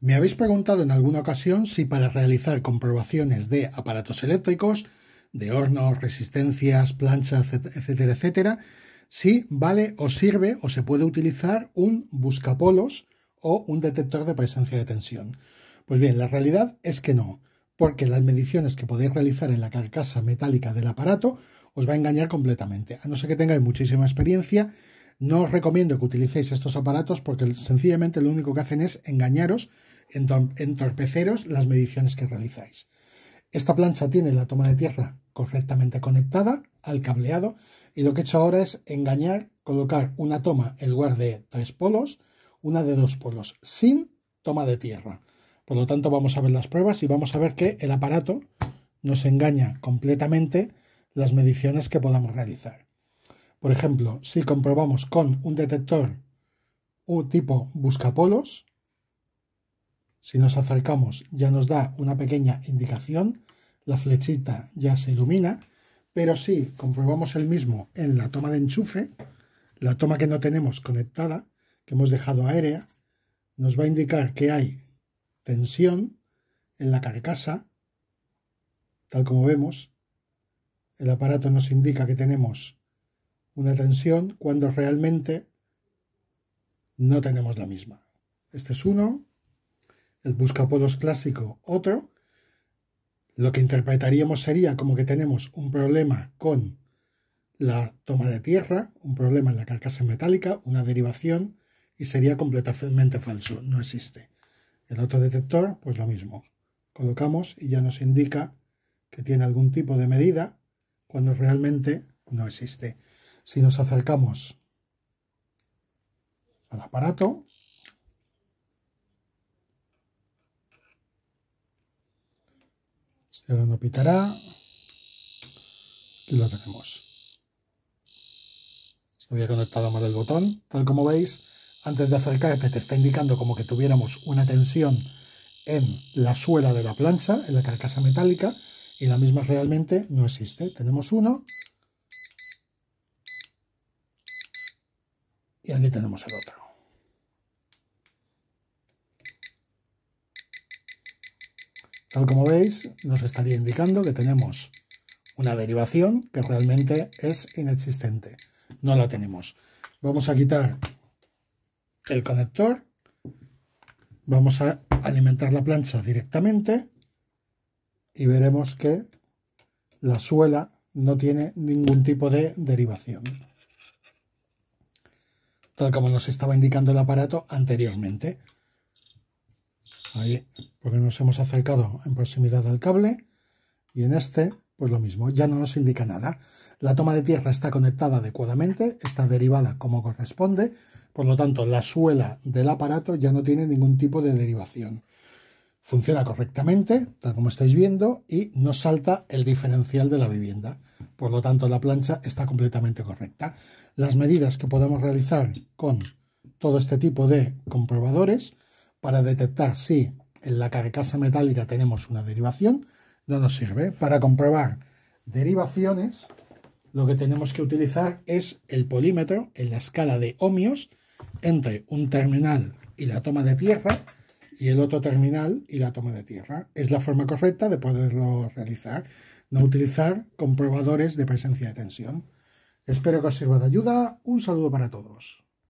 Me habéis preguntado en alguna ocasión si para realizar comprobaciones de aparatos eléctricos, de hornos, resistencias, planchas, etcétera, etcétera, si vale o sirve o se puede utilizar un buscapolos o un detector de presencia de tensión. Pues bien, la realidad es que no, porque las mediciones que podéis realizar en la carcasa metálica del aparato os va a engañar completamente, a no ser que tengáis muchísima experiencia no os recomiendo que utilicéis estos aparatos porque sencillamente lo único que hacen es engañaros, entorpeceros las mediciones que realizáis. Esta plancha tiene la toma de tierra correctamente conectada al cableado y lo que he hecho ahora es engañar, colocar una toma en lugar de tres polos, una de dos polos, sin toma de tierra. Por lo tanto, vamos a ver las pruebas y vamos a ver que el aparato nos engaña completamente las mediciones que podamos realizar. Por ejemplo, si comprobamos con un detector un tipo buscapolos, si nos acercamos ya nos da una pequeña indicación, la flechita ya se ilumina, pero si comprobamos el mismo en la toma de enchufe, la toma que no tenemos conectada, que hemos dejado aérea, nos va a indicar que hay tensión en la carcasa, tal como vemos, el aparato nos indica que tenemos una tensión cuando realmente no tenemos la misma. Este es uno, el polos clásico otro. Lo que interpretaríamos sería como que tenemos un problema con la toma de tierra, un problema en la carcasa metálica, una derivación, y sería completamente falso, no existe. El otro detector, pues lo mismo. Colocamos y ya nos indica que tiene algún tipo de medida cuando realmente no existe. Si nos acercamos al aparato, este ahora no pitará, aquí lo tenemos. Se había conectado mal el botón, tal como veis, antes de acercarte te está indicando como que tuviéramos una tensión en la suela de la plancha, en la carcasa metálica, y la misma realmente no existe. Tenemos uno Y aquí tenemos el otro. Tal como veis, nos estaría indicando que tenemos una derivación que realmente es inexistente. No la tenemos. Vamos a quitar el conector. Vamos a alimentar la plancha directamente y veremos que la suela no tiene ningún tipo de derivación tal como nos estaba indicando el aparato anteriormente. Ahí, porque nos hemos acercado en proximidad al cable y en este, pues lo mismo, ya no nos indica nada. La toma de tierra está conectada adecuadamente, está derivada como corresponde, por lo tanto la suela del aparato ya no tiene ningún tipo de derivación. Funciona correctamente, tal como estáis viendo, y no salta el diferencial de la vivienda. Por lo tanto, la plancha está completamente correcta. Las medidas que podemos realizar con todo este tipo de comprobadores para detectar si en la carcasa metálica tenemos una derivación, no nos sirve. Para comprobar derivaciones, lo que tenemos que utilizar es el polímetro en la escala de ohmios entre un terminal y la toma de tierra y el otro terminal y la toma de tierra. Es la forma correcta de poderlo realizar, no utilizar comprobadores de presencia de tensión. Espero que os sirva de ayuda. Un saludo para todos.